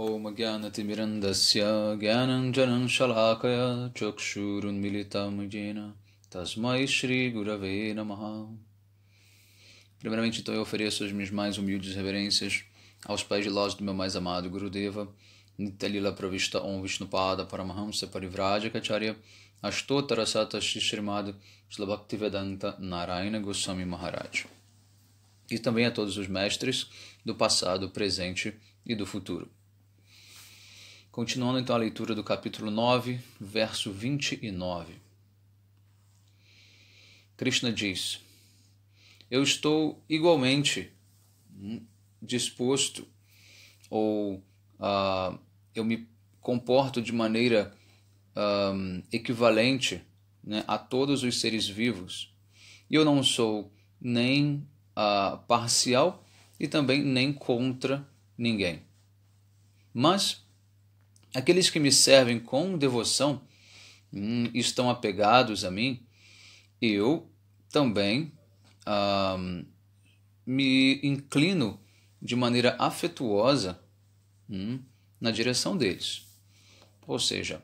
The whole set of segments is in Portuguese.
ॐ ज्ञानतिमिरन्दस्य ज्ञानञ्जनशलाकया चक्षुरुन्मिलितं येन तस्मै श्रीगुरवे नमः Primeiramente, então, eu ofereço as minhas mais humildes reverências aos pés de loja do meu mais amado Gurudeva, Nitalila Pravista Om Vishnupada Paramahamsa Parivraja Kacharya, Ashtotara Sata Shishrimad Slabhaktivedanta Narayana Goswami Maharaj. E também a todos os mestres do passado, presente e do futuro. Continuando então a leitura do capítulo 9, verso 29. Krishna diz: Eu estou igualmente disposto, ou uh, eu me comporto de maneira um, ah, equivalente né, a todos os seres vivos. E eu não sou nem uh, parcial e também nem contra ninguém. Mas Aqueles que me servem com devoção hum, estão apegados a mim, eu também hum, me inclino de maneira afetuosa hum, na direção deles. Ou seja,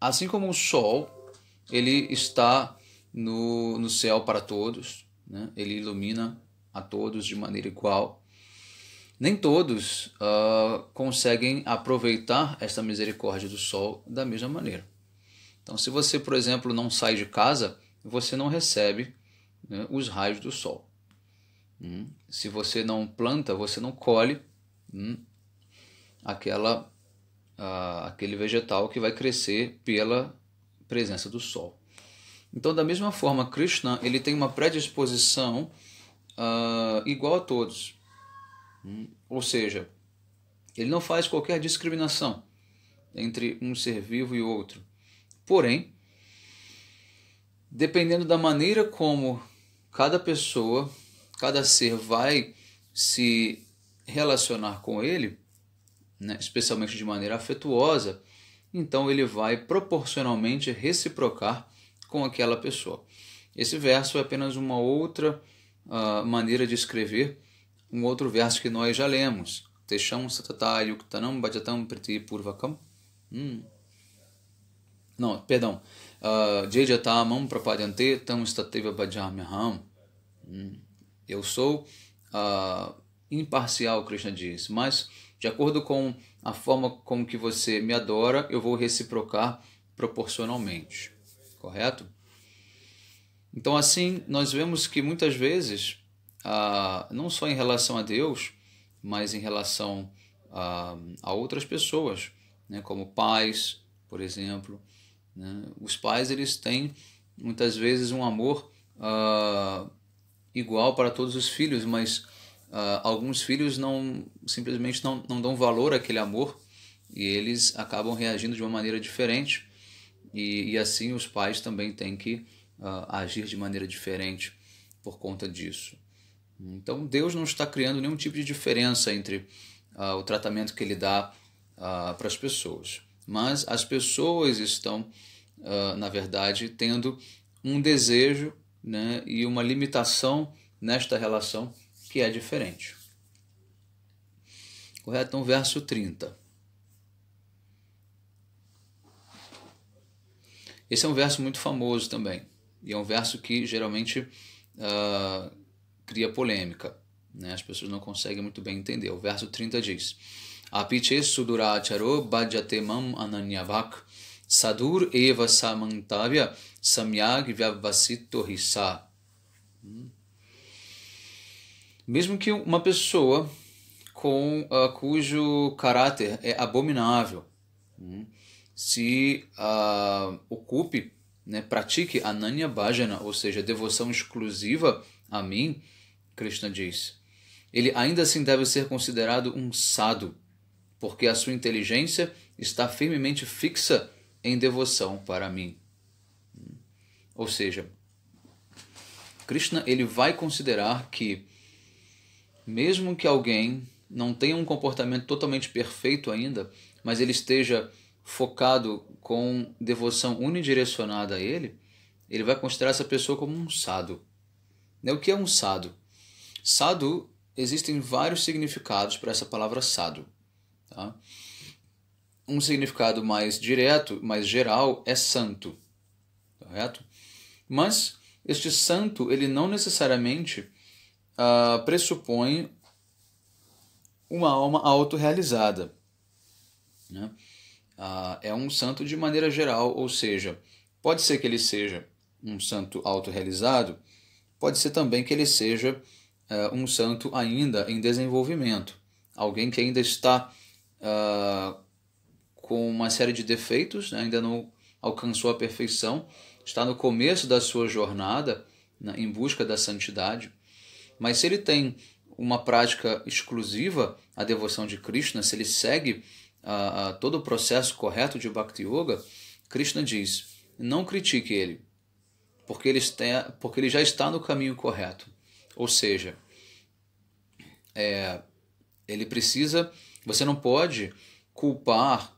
assim como o sol, ele está no, no céu para todos, né? ele ilumina a todos de maneira igual nem todos uh, conseguem aproveitar esta misericórdia do sol da mesma maneira. Então, se você, por exemplo, não sai de casa, você não recebe né, os raios do sol. Hum? Se você não planta, você não colhe hum, aquela, uh, aquele vegetal que vai crescer pela presença do sol. Então, da mesma forma, Krishna ele tem uma predisposição uh, igual a todos. Ou seja, ele não faz qualquer discriminação entre um ser vivo e outro. Porém, dependendo da maneira como cada pessoa, cada ser vai se relacionar com ele, né, especialmente de maneira afetuosa, então ele vai proporcionalmente reciprocar com aquela pessoa. Esse verso é apenas uma outra uh, maneira de escrever um outro verso que nós já lemos. Tesham satatai yuktanam bhajatam priti purvakam. Hum. Não, perdão. Ah, Jejatamam prapadyante tam stateva bhajamyaham. Hum. Eu sou uh, imparcial, Krishna diz, mas de acordo com a forma como que você me adora, eu vou reciprocar proporcionalmente. Correto? Então, assim, nós vemos que muitas vezes não só em relação a Deus, mas em relação a, a outras pessoas, né? como pais, por exemplo. Né? Os pais eles têm muitas vezes um amor igual para todos os filhos, mas alguns filhos não simplesmente não, não dão valor àquele amor e eles acabam reagindo de uma maneira diferente. E, e assim os pais também têm que agir de maneira diferente por conta disso. Então Deus não está criando nenhum tipo de diferença entre uh, o tratamento que Ele dá uh, para as pessoas, mas as pessoas estão, uh, na verdade, tendo um desejo né, e uma limitação nesta relação que é diferente. Correto? Então, verso 30. Esse é um verso muito famoso também, e é um verso que geralmente uh, cria polêmica. Né? As pessoas não conseguem muito bem entender. O verso 30 diz: Apiche suduracharo bhajatemam ananyavak sadur eva samantavya samyag vyavasito hissa. Hum? Mesmo que uma pessoa com uh, cujo caráter é abominável hum, se uh, ocupe, né, pratique ananya bhajana, ou seja, devoção exclusiva a mim, Krishna diz. Ele ainda assim deve ser considerado um sado, porque a sua inteligência está firmemente fixa em devoção para mim. Ou seja, Krishna ele vai considerar que mesmo que alguém não tenha um comportamento totalmente perfeito ainda, mas ele esteja focado com devoção unidirecionada a ele, ele vai considerar essa pessoa como um sado. Né? O que é um sado? Sadhu, existem vários significados para essa palavra sadhu. Tá? Um significado mais direto, mais geral, é santo, correto? Mas este santo, ele não necessariamente uh, pressupõe uma alma autorrealizada. Né? Uh, é um santo de maneira geral, ou seja, pode ser que ele seja um santo autorrealizado, pode ser também que ele seja eh, um santo ainda em desenvolvimento, alguém que ainda está uh, com uma série de defeitos, né? ainda não alcançou a perfeição, está no começo da sua jornada né? em busca da santidade. Mas se ele tem uma prática exclusiva à devoção de Krishna, se ele segue uh, uh, todo o processo correto de Bhakti Yoga, Krishna diz: não critique ele, porque ele, está, porque ele já está no caminho correto. Ou seja, é, ele precisa. Você não pode culpar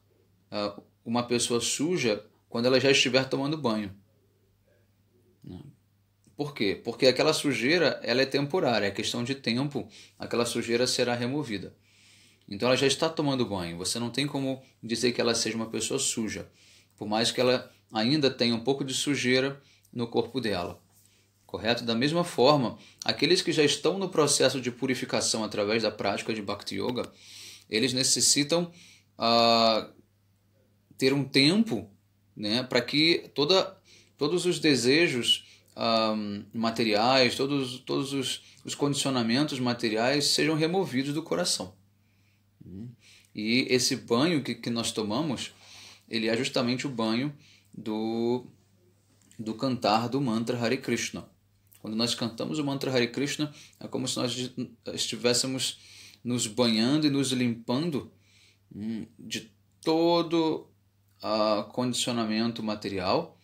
uh, uma pessoa suja quando ela já estiver tomando banho. Por quê? Porque aquela sujeira ela é temporária, é questão de tempo, aquela sujeira será removida. Então ela já está tomando banho, você não tem como dizer que ela seja uma pessoa suja, por mais que ela ainda tenha um pouco de sujeira no corpo dela. Correto? Da mesma forma, aqueles que já estão no processo de purificação através da prática de Bhakti Yoga, eles necessitam ah, ter um tempo né, para que toda, todos os desejos ah, materiais, todos, todos os, os condicionamentos materiais sejam removidos do coração. E esse banho que, que nós tomamos, ele é justamente o banho do, do cantar do mantra Hare Krishna. Quando nós cantamos o mantra Hare Krishna, é como se nós estivéssemos nos banhando e nos limpando hum, de todo uh, condicionamento material,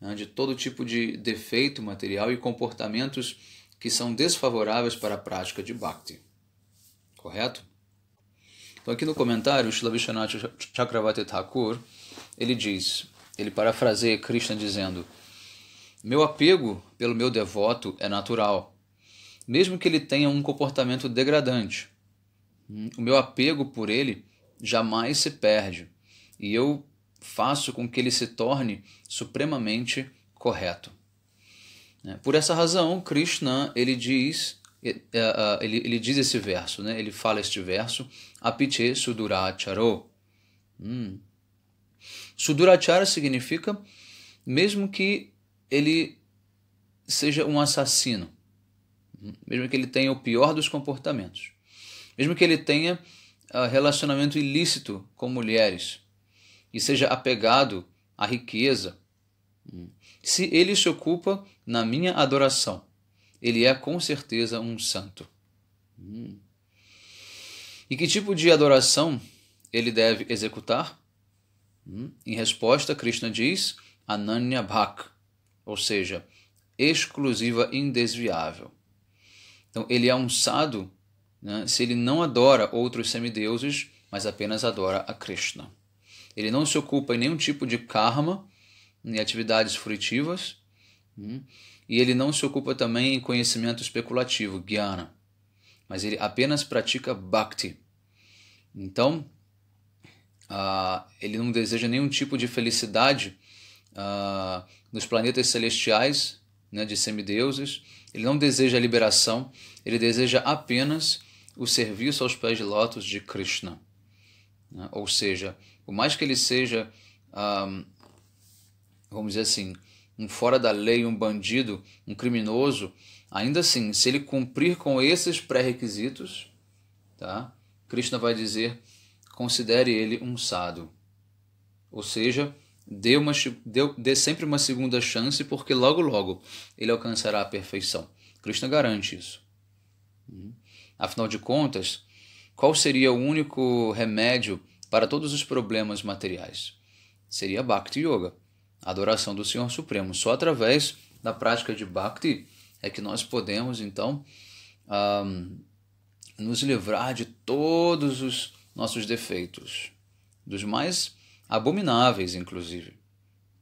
né, de todo tipo de defeito material e comportamentos que são desfavoráveis para a prática de Bhakti. Correto? Então aqui no comentário, Srila Vishwanath Chakravarti Thakur, ele diz, ele parafraseia Krishna dizendo... Meu apego pelo meu devoto é natural, mesmo que ele tenha um comportamento degradante. Hum, o meu apego por ele jamais se perde e eu faço com que ele se torne supremamente correto. É, por essa razão, Krishna ele diz é, é, ele, ele diz esse verso, né? ele fala este verso, apiche suduracharo. Hum. significa mesmo que ele seja um assassino, mesmo que ele tenha o pior dos comportamentos, mesmo que ele tenha ah, relacionamento ilícito com mulheres e seja apegado à riqueza, hum, se ele se ocupa na minha adoração, ele é com certeza um santo. Hum. E que tipo de adoração ele deve executar? Hum, em resposta, Krishna diz Ananya Bhak ou seja, exclusiva, indesviável. Então, ele é um sado né, se ele não adora outros semideuses, mas apenas adora a Krishna. Ele não se ocupa em nenhum tipo de karma, em atividades frutivas, hum, e ele não se ocupa também em conhecimento especulativo, jnana, mas ele apenas pratica bhakti. Então, uh, ele não deseja nenhum tipo de felicidade uh, nos planetas celestiais, né, de semideuses. Ele não deseja a liberação, ele deseja apenas o serviço aos pés de lótus de Krishna. Né? Ou seja, por mais que ele seja, um, vamos dizer assim, um fora da lei, um bandido, um criminoso, ainda assim, se ele cumprir com esses pré-requisitos, tá? Krishna vai dizer: considere ele um sado. Ou seja, Dê, uma, dê, dê sempre uma segunda chance, porque logo, logo ele alcançará a perfeição. Krishna garante isso. Uhum. Afinal de contas, qual seria o único remédio para todos os problemas materiais? Seria Bhakti Yoga, a adoração do Senhor Supremo. Só através da prática de Bhakti é que nós podemos, então, um, nos livrar de todos os nossos defeitos, dos mais abomináveis, inclusive.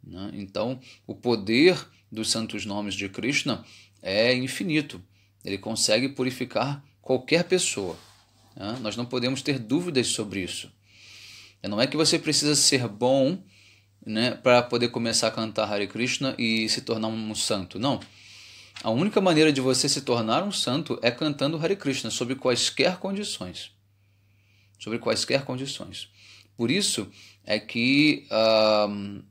Né? Então, o poder dos santos nomes de Krishna é infinito. Ele consegue purificar qualquer pessoa. Né? Nós não podemos ter dúvidas sobre isso. É, não é que você precisa ser bom né, para poder começar a cantar Hare Krishna e se tornar um santo. Não. A única maneira de você se tornar um santo é cantando Hare Krishna, sob quaisquer condições. Sobre quaisquer condições. Por isso é que uh,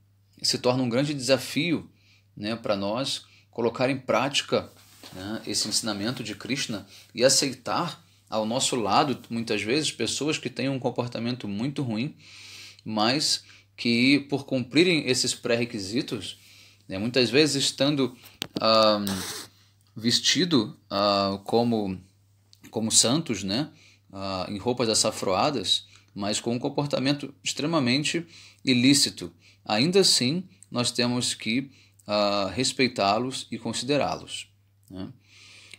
se torna um grande desafio né, para nós colocar em prática né, esse ensinamento de Krishna e aceitar ao nosso lado, muitas vezes, pessoas que têm um comportamento muito ruim, mas que, por cumprirem esses pré-requisitos, né, muitas vezes estando ah, vestido como, como santos, né, ah, em roupas açafroadas, mas com um comportamento extremamente ilícito. Ainda assim, nós temos que uh, respeitá-los e considerá-los. Né?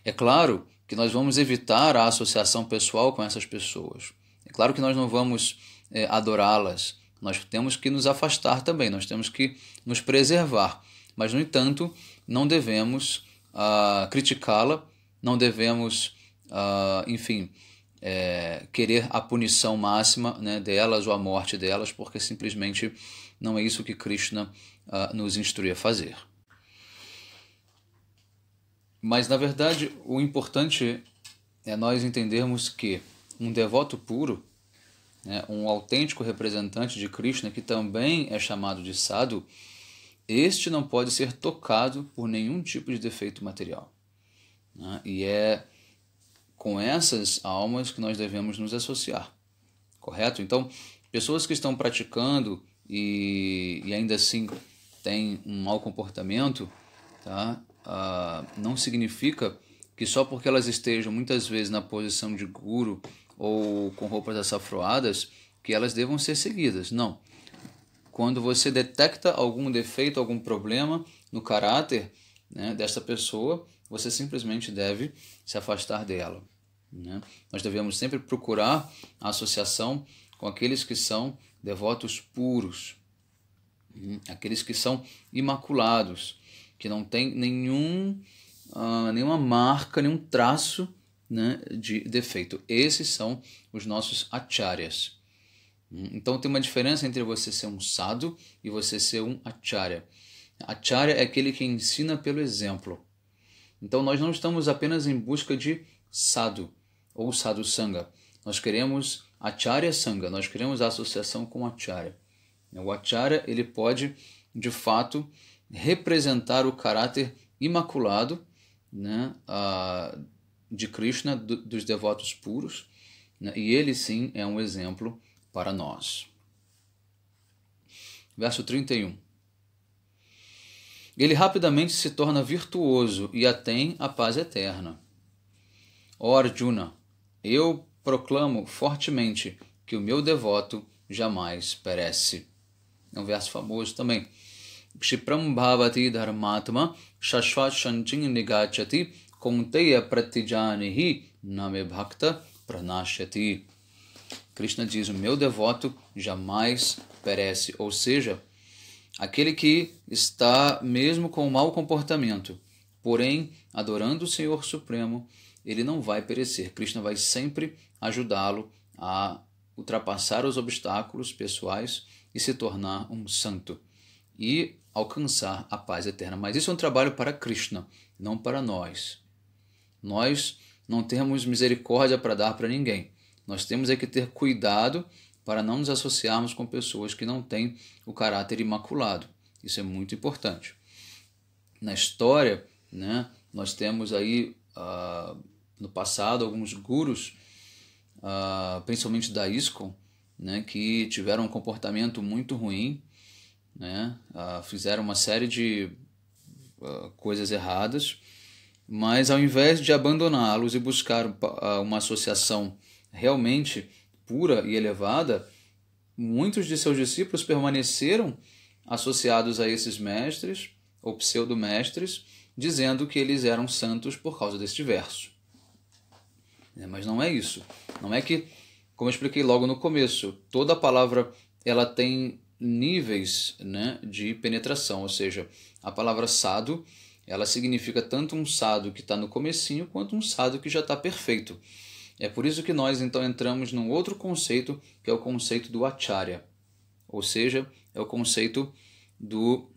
É claro que nós vamos evitar a associação pessoal com essas pessoas. É claro que nós não vamos eh, adorá-las. Nós temos que nos afastar também, nós temos que nos preservar. Mas, no entanto, não devemos uh, criticá-la, não devemos, uh, enfim, é, querer a punição máxima né, delas ou a morte delas, porque simplesmente não é isso que Krishna ah, nos instrui a fazer. Mas, na verdade, o importante é nós entendermos que um devoto puro, né, um autêntico representante de Krishna, que também é chamado de sadhu, este não pode ser tocado por nenhum tipo de defeito material. Né, e é com essas almas que nós devemos nos associar. Correto? Então, pessoas que estão praticando e, e ainda assim têm um mau comportamento, tá? Ah, não significa que só porque elas estejam muitas vezes na posição de guru ou com roupas açafroadas, que elas devam ser seguidas. Não. Quando você detecta algum defeito, algum problema no caráter né, dessa pessoa, você simplesmente deve se afastar dela. Né? Nós devemos sempre procurar a associação com aqueles que são devotos puros, hum, aqueles que são imaculados, que não têm nenhum, uh, nenhuma marca, nenhum traço né, de defeito. Esses são os nossos acharyas. Hum, então tem uma diferença entre você ser um sadhu e você ser um acharya. Acharya é aquele que ensina pelo exemplo. Então nós não estamos apenas em busca de sadhu, ou sadhu sangha. Nós queremos acharya sangha, nós queremos a associação com acharya. O acharya ele pode de fato representar o caráter imaculado né, de Krishna dos devotos puros né, e ele sim é um exemplo para nós. Verso 31. Ele rapidamente se torna virtuoso e atém a paz eterna. Ó Arjuna, eu proclamo fortemente que o meu devoto jamais perece. É um verso famoso também. Kshipram bhavati dharmatma shashvat shanchin nigachati konteya pratijanihi name bhakta pranashyati. Krishna diz: O meu devoto jamais perece. Ou seja, aquele que está mesmo com mau comportamento, porém adorando o Senhor Supremo, ele não vai perecer. Krishna vai sempre ajudá-lo a ultrapassar os obstáculos pessoais e se tornar um santo e alcançar a paz eterna. Mas isso é um trabalho para Krishna, não para nós. Nós não temos misericórdia para dar para ninguém. Nós temos é que ter cuidado para não nos associarmos com pessoas que não têm o caráter imaculado. Isso é muito importante. Na história, né, nós temos aí uh, no passado alguns gurus, uh, principalmente da ISKCON, né, que tiveram um comportamento muito ruim, né, uh, fizeram uma série de uh, coisas erradas, mas ao invés de abandoná-los e buscar uma associação realmente pura e elevada, muitos de seus discípulos permaneceram associados a esses mestres ou pseudo-mestres, dizendo que eles eram santos por causa deste verso. Né? Mas não é isso. Não é que, como eu expliquei logo no começo, toda palavra ela tem níveis né, de penetração, ou seja, a palavra sado ela significa tanto um sado que está no comecinho quanto um sado que já está perfeito. É por isso que nós então entramos num outro conceito que é o conceito do acharya, ou seja, é o conceito do,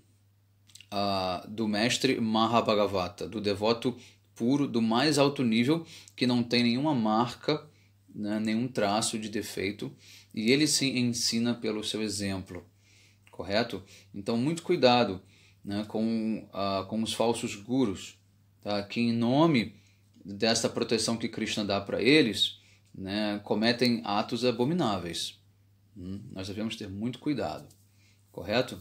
uh, do mestre Mahabhagavata, do devoto puro, do mais alto nível, que não tem nenhuma marca, né, nenhum traço de defeito, e ele se ensina pelo seu exemplo, correto? Então, muito cuidado né, com, ah, com os falsos gurus, tá? que, em nome desta proteção que Krishna dá para eles, né, cometem atos abomináveis. Hum, nós devemos ter muito cuidado, correto?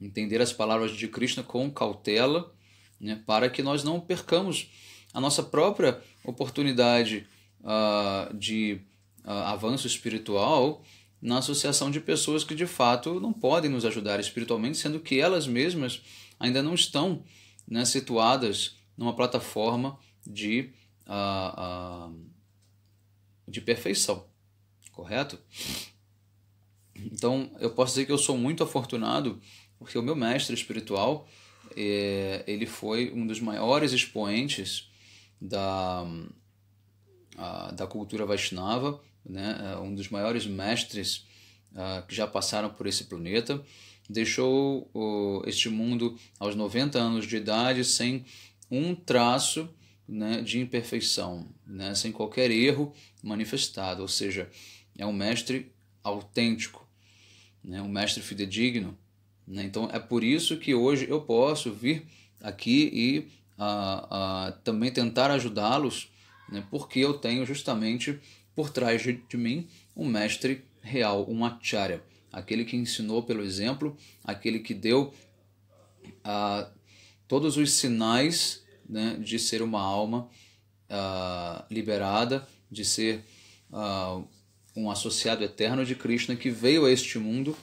Entender as palavras de Krishna com cautela né, para que nós não percamos a nossa própria oportunidade uh, de uh, avanço espiritual na associação de pessoas que de fato não podem nos ajudar espiritualmente, sendo que elas mesmas ainda não estão né, situadas numa plataforma de, uh, uh, de perfeição, correto? Então eu posso dizer que eu sou muito afortunado porque o meu mestre espiritual é, ele foi um dos maiores expoentes da, a, da cultura Vaishnava, né? É, um dos maiores mestres a, que já passaram por esse planeta. Deixou o, este mundo aos 90 anos de idade sem um traço né, de imperfeição, né, sem qualquer erro manifestado, ou seja, é um mestre autêntico, né, um mestre fidedigno né? Então é por isso que hoje eu posso vir aqui e ah, ah, também tentar ajudá-los, né? porque eu tenho justamente por trás de, de mim um mestre real, um acharya, aquele que ensinou pelo exemplo, aquele que deu uh, todos os sinais né, de ser uma alma uh, liberada, de ser uh, um associado eterno de Krishna que veio a este mundo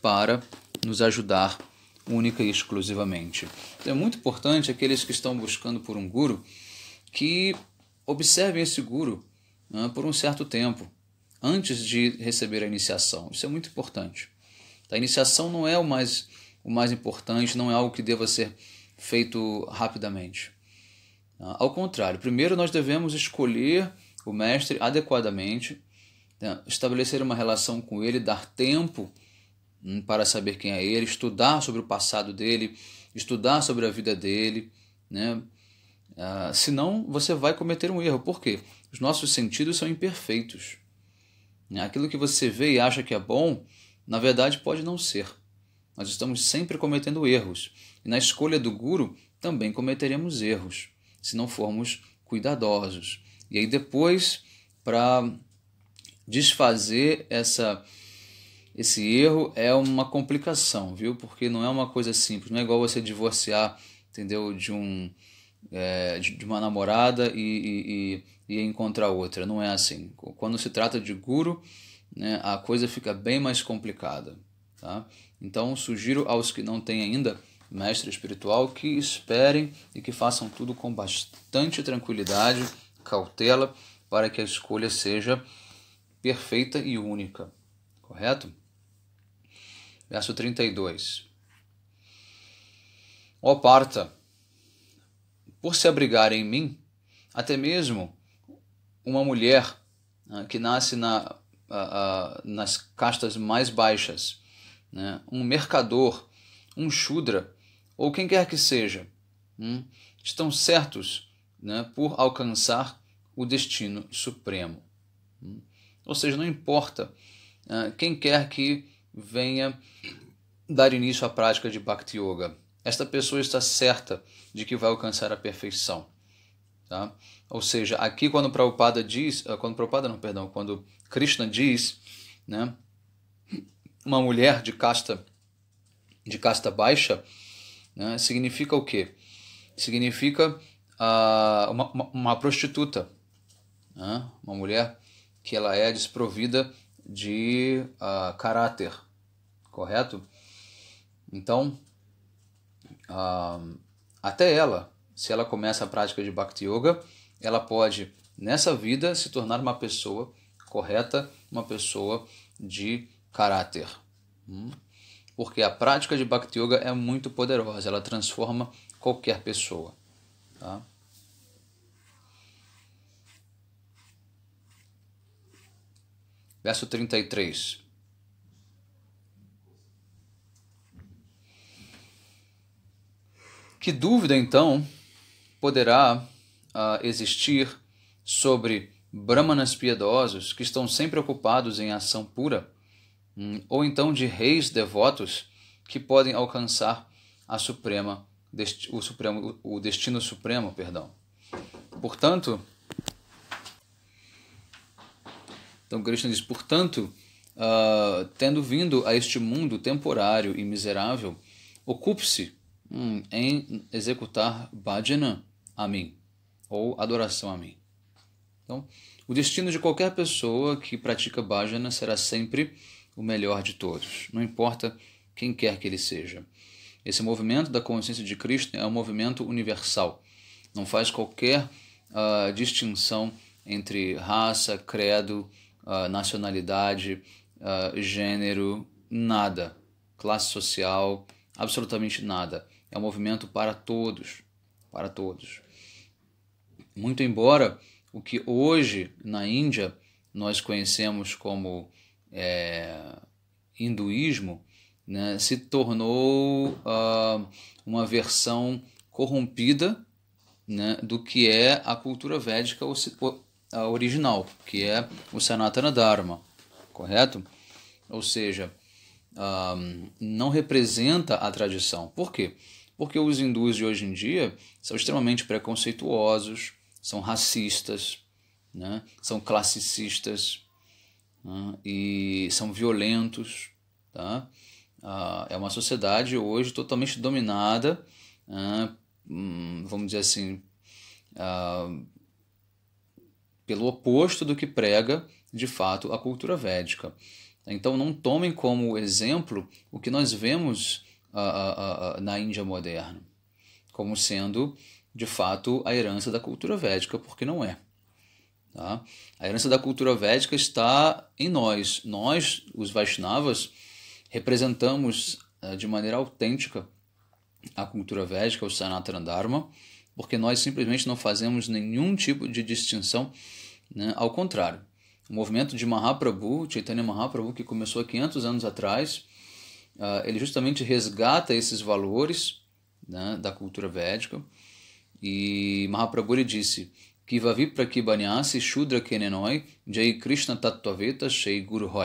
para nos ajudar única e exclusivamente. Então, é muito importante aqueles que estão buscando por um guru que observem esse guru né, por um certo tempo antes de receber a iniciação. Isso é muito importante. A iniciação não é o mais o mais importante, não é algo que deva ser feito rapidamente. Né, ao contrário, primeiro nós devemos escolher o mestre adequadamente, né, estabelecer uma relação com ele, dar tempo Hum, para saber quem é ele, estudar sobre o passado dele, estudar sobre a vida dele, né? Ah, senão você vai cometer um erro. Por quê? Os nossos sentidos são imperfeitos. Né? Aquilo que você vê e acha que é bom, na verdade pode não ser. Nós estamos sempre cometendo erros. E na escolha do guru também cometeremos erros, se não formos cuidadosos. E aí depois, para desfazer essa esse erro é uma complicação, viu? Porque não é uma coisa simples, não é igual você divorciar, entendeu? De um é, de uma namorada e, e, e, encontrar outra. Não é assim. Quando se trata de guru, né, a coisa fica bem mais complicada. Tá? Então, sugiro aos que não têm ainda mestre espiritual que esperem e que façam tudo com bastante tranquilidade, cautela, para que a escolha seja perfeita e única. Correto? verso 32. Ó Parta, por se abrigar em mim, até mesmo uma mulher né, que nasce na, nas castas mais baixas, né, um mercador, um shudra, ou quem quer que seja, hum, estão certos né, por alcançar o destino supremo. Hum. Ou seja, não importa né, quem quer que venha dar início à prática de Bhakti Yoga. Esta pessoa está certa de que vai alcançar a perfeição. Tá? Ou seja, aqui quando Prabhupada diz, eh, quando Prabhupada não, perdão, quando Krishna diz, né, uma mulher de casta de casta baixa, né, significa o quê? Significa uh, uma, uma, prostituta, né? uma mulher que ela é desprovida de uh, caráter, correto? Então, uh, até ela, se ela começa a prática de Bhakti Yoga, ela pode, nessa vida, se tornar uma pessoa correta, uma pessoa de caráter. Hum? Porque a prática de Bhakti Yoga é muito poderosa, ela transforma qualquer pessoa. Tá? verso 33. Que dúvida, então, poderá uh, existir sobre brahmanas piedosos que estão sempre ocupados em ação pura, um, ou então de reis devotos que podem alcançar a suprema, o, supremo, o destino supremo, perdão. Portanto, Então Krishna diz, portanto, uh, tendo vindo a este mundo temporário e miserável, ocupe-se hum, em executar bhajana a mim, ou adoração a mim. Então, o destino de qualquer pessoa que pratica bhajana será sempre o melhor de todos, não importa quem quer que ele seja. Esse movimento da consciência de Krishna é um movimento universal, não faz qualquer uh, distinção entre raça, credo, uh, nacionalidade, uh, gênero, nada. Classe social, absolutamente nada. É um movimento para todos. Para todos. Muito embora o que hoje na Índia nós conhecemos como é, hinduísmo né, se tornou uh, uma versão corrompida né, do que é a cultura védica original, que é o Sanatana Dharma, correto? Ou seja, um, ah, não representa a tradição. Por quê? Porque os hindus de hoje em dia são extremamente preconceituosos, são racistas, né? são classicistas né? e são violentos. Tá? Uh, é uma sociedade hoje totalmente dominada, uh, vamos dizer assim, uh, pelo oposto do que prega, de fato, a cultura védica. Então, não tomem como exemplo o que nós vemos uh, uh, uh, na Índia moderna, como sendo, de fato, a herança da cultura védica, porque não é. Tá? A herança da cultura védica está em nós. Nós, os Vaishnavas, representamos ah, de maneira autêntica a cultura védica, o Sanatana Dharma, porque nós simplesmente não fazemos nenhum tipo de distinção né? Ao contrário, o movimento de Mahaprabhu, Chaitanya Mahaprabhu, que começou há 500 anos atrás, uh, ele justamente resgata esses valores né, da cultura védica. E Mahaprabhu ele disse: Kivavi Prakibanyasi Shudra Kenenoi Jai Krishna Tattvaveta Shei Guru Ou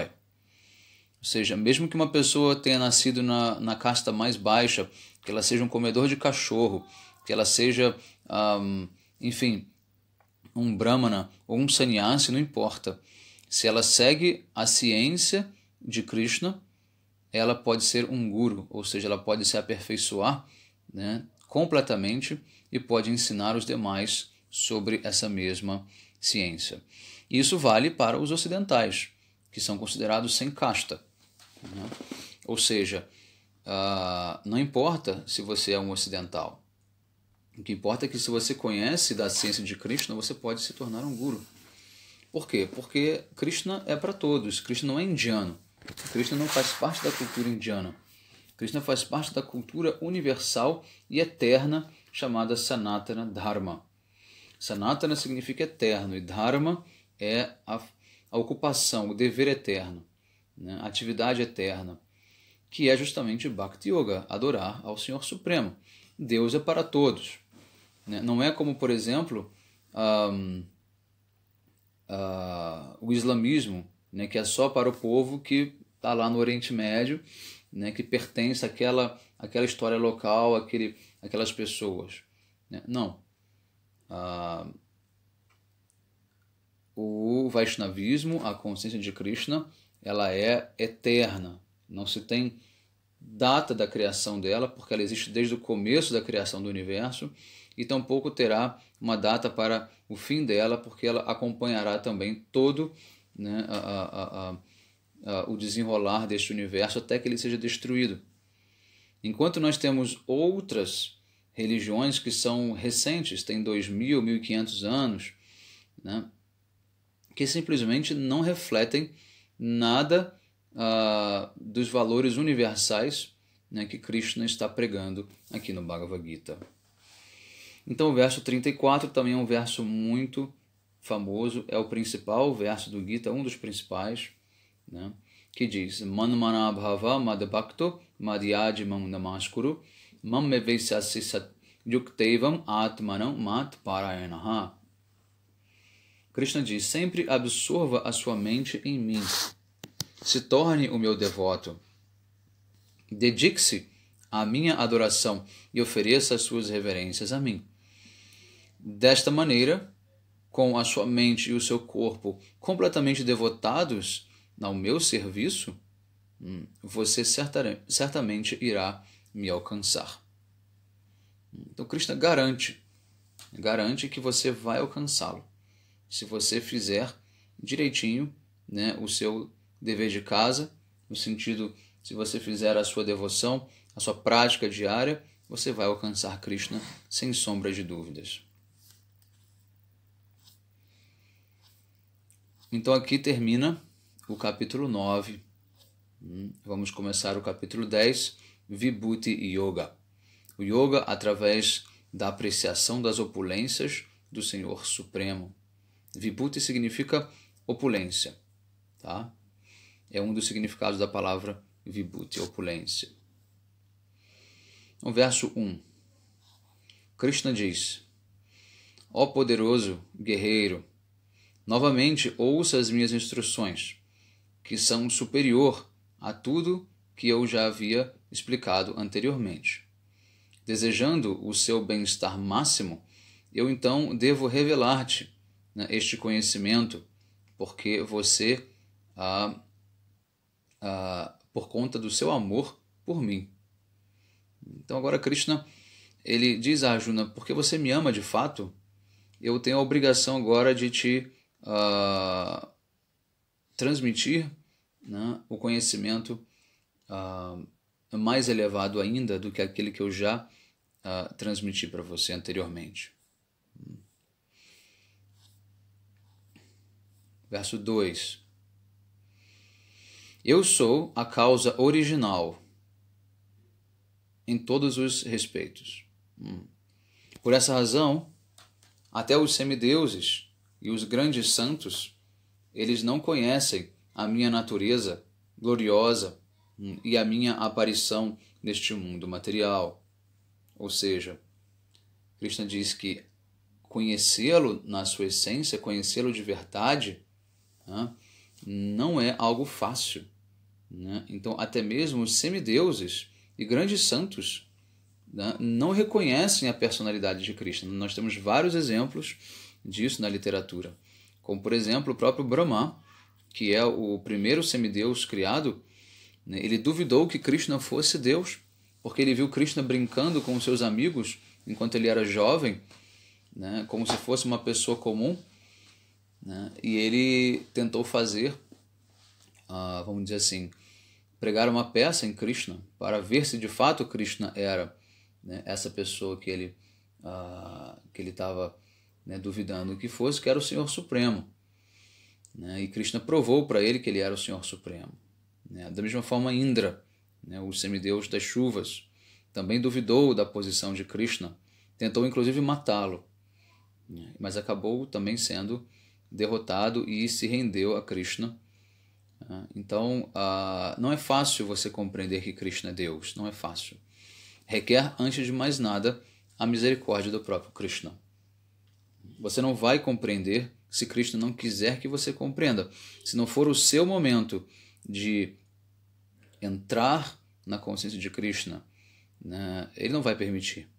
seja, mesmo que uma pessoa tenha nascido na, na casta mais baixa, que ela seja um comedor de cachorro, que ela seja, um, enfim, um brahmana ou um sannyasi, não importa. Se ela segue a ciência de Krishna, ela pode ser um guru, ou seja, ela pode se aperfeiçoar né, completamente e pode ensinar os demais sobre essa mesma ciência. isso vale para os ocidentais, que são considerados sem casta. Né? Ou seja, uh, não importa se você é um ocidental, o que importa é que se você conhece da ciência de Krishna, você pode se tornar um guru. Por quê? Porque Krishna é para todos. Krishna não é indiano. Krishna não faz parte da cultura indiana. Krishna faz parte da cultura universal e eterna chamada Sanatana Dharma. Sanatana significa eterno e Dharma é a, a ocupação, o dever eterno, né? a atividade eterna, que é justamente Bhakti Yoga, adorar ao Senhor Supremo. Deus é para todos. Né? Não é como, por exemplo, um, uh, ah, o islamismo, né? que é só para o povo que está lá no Oriente Médio, né? que pertence àquela, àquela história local, àquele, àquelas pessoas. Né? Não. Uh, o Vaishnavismo, a consciência de Krishna, ela é eterna. Não se tem data da criação dela, porque ela existe desde o começo da criação do universo e tampouco terá uma data para o fim dela, porque ela acompanhará também todo né, a, a, a, o desenrolar deste universo até que ele seja destruído. Enquanto nós temos outras religiões que são recentes, têm 2.000, 1.500 anos, né, que simplesmente não refletem nada ah, dos valores universais né, que Krishna está pregando aqui no Bhagavad Gita. Então, o verso 34 também é um verso muito famoso, é o principal verso do Gita, um dos principais, né? que diz: Man manabhava madhyajimam namaskuru mam yuktevam atmanam mat Krishna diz: Sempre absorva a sua mente em mim. Se torne o meu devoto. Dedique-se à minha adoração e ofereça as suas reverências a mim. Desta maneira, com a sua mente e o seu corpo completamente devotados ao meu serviço, hum, você certamente irá me alcançar. Então, Krishna garante, garante que você vai alcançá-lo, se você fizer direitinho né, o seu dever de casa, no sentido, se você fizer a sua devoção, a sua prática diária, você vai alcançar Krishna né, sem sombra de dúvidas. Então aqui termina o capítulo 9. Hum, vamos começar o capítulo 10, Vibhuti Yoga. O yoga através da apreciação das opulências do Senhor Supremo. Vibhuti significa opulência, tá? É um dos significados da palavra vibhuti, opulência. No verso 1, Krishna diz: Ó poderoso guerreiro, Novamente, ouça as minhas instruções, que são superior a tudo que eu já havia explicado anteriormente. Desejando o seu bem-estar máximo, eu então devo revelar-te né, este conhecimento, porque você, ah, ah, por conta do seu amor por mim. Então agora Krishna ele diz a Arjuna, porque você me ama de fato, eu tenho a obrigação agora de te uh, transmitir né, o conhecimento uh, mais elevado ainda do que aquele que eu já uh, transmiti para você anteriormente. Verso 2: Eu sou a causa original em todos os respeitos. Hum. Por essa razão, até os semideuses e os grandes santos, eles não conhecem a minha natureza gloriosa hum, e a minha aparição neste mundo material. Ou seja, Krishna diz que conhecê-lo na sua essência, conhecê-lo de verdade, não é algo fácil. Né? Então, até mesmo os semideuses e grandes santos não reconhecem a personalidade de Krishna. Nós temos vários exemplos disso na literatura. Como, por exemplo, o próprio Brahma, que é o primeiro semideus criado, né, ele duvidou que Krishna fosse Deus, porque ele viu Krishna brincando com seus amigos enquanto ele era jovem, né, como se fosse uma pessoa comum, né, e ele tentou fazer, uh, vamos dizer assim, pregar uma peça em Krishna para ver se de fato Krishna era né, essa pessoa que ele uh, que ele estava né, duvidando que fosse, que era o Senhor Supremo. Né, e Krishna provou para ele que ele era o Senhor Supremo. Né. Da mesma forma, Indra, né, o semideus das chuvas, também duvidou da posição de Krishna, tentou inclusive matá-lo, né? mas acabou também sendo derrotado e se rendeu a Krishna. Né? Então, não é fácil você compreender que Krishna é Deus, não é fácil. Requer, antes de mais nada, a misericórdia do próprio Krishna. Você não vai compreender se Cristo não quiser que você compreenda. Se não for o seu momento de entrar na consciência de Krishna, né, ele não vai permitir.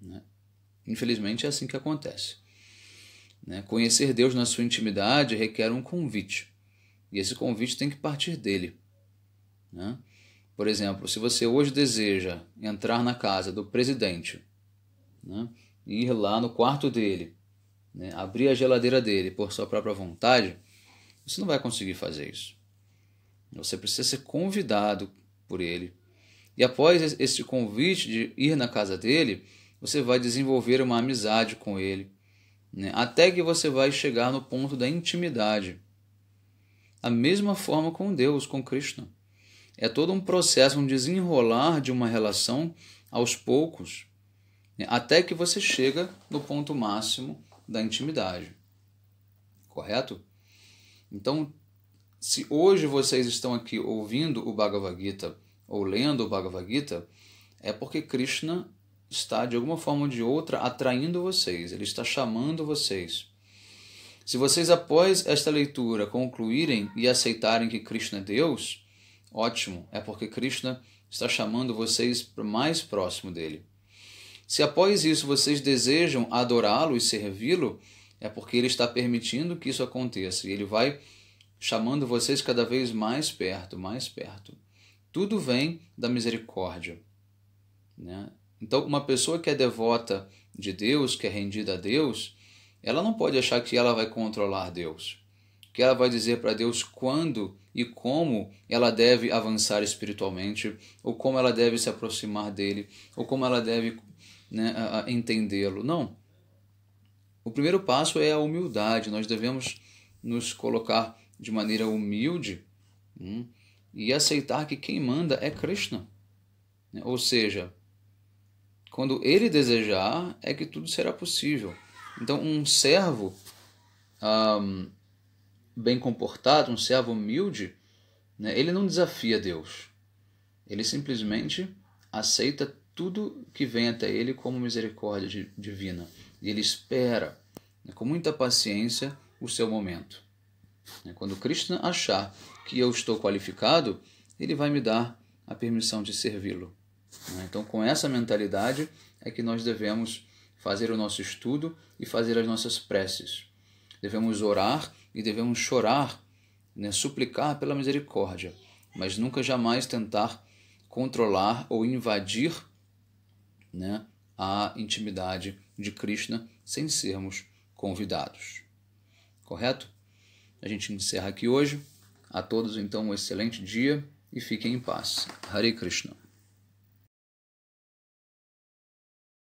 Né? Infelizmente é assim que acontece. Né? Conhecer Deus na sua intimidade requer um convite. E esse convite tem que partir dele. Né. Por exemplo, se você hoje deseja entrar na casa do presidente né, e ir lá no quarto dele né, abrir a geladeira dele por sua própria vontade, você não vai conseguir fazer isso. Você precisa ser convidado por ele. E após este convite de ir na casa dele, você vai desenvolver uma amizade com ele, né, até que você vai chegar no ponto da intimidade. A mesma forma com Deus, com Krishna. É todo um processo, um desenrolar de uma relação aos poucos, né, até que você chega no ponto máximo da intimidade. Correto? Então, se hoje vocês estão aqui ouvindo o Bhagavad Gita ou lendo o Bhagavad Gita, é porque Krishna está de alguma forma ou de outra atraindo vocês, ele está chamando vocês. Se vocês após esta leitura concluírem e aceitarem que Krishna é Deus, ótimo, é porque Krishna está chamando vocês para mais próximo dele. Se após isso vocês desejam adorá-lo e servi-lo, é porque ele está permitindo que isso aconteça e ele vai chamando vocês cada vez mais perto, mais perto. Tudo vem da misericórdia. Né? Então, uma pessoa que é devota de Deus, que é rendida a Deus, ela não pode achar que ela vai controlar Deus, que ela vai dizer para Deus quando e como ela deve avançar espiritualmente, ou como ela deve se aproximar dele, ou como ela deve né, a, a entendê-lo. Não. O primeiro passo é a humildade. Nós devemos nos colocar de maneira humilde hum, e aceitar que quem manda é Krishna. Né? Ou seja, quando ele desejar, é que tudo será possível. Então, um servo um, bem comportado, um servo humilde, né, ele não desafia Deus. Ele simplesmente aceita tudo que vem até ele como misericórdia divina. E ele espera né, com muita paciência o seu momento. Né, quando Krishna achar que eu estou qualificado, ele vai me dar a permissão de servi-lo. Né, então, com essa mentalidade é que nós devemos fazer o nosso estudo e fazer as nossas preces. Devemos orar e devemos chorar, né, suplicar pela misericórdia, mas nunca jamais tentar controlar ou invadir né, à intimidade de Krishna sem sermos convidados. Correto? A gente encerra aqui hoje. A todos, então, um excelente dia e fiquem em paz. Hare Krishna.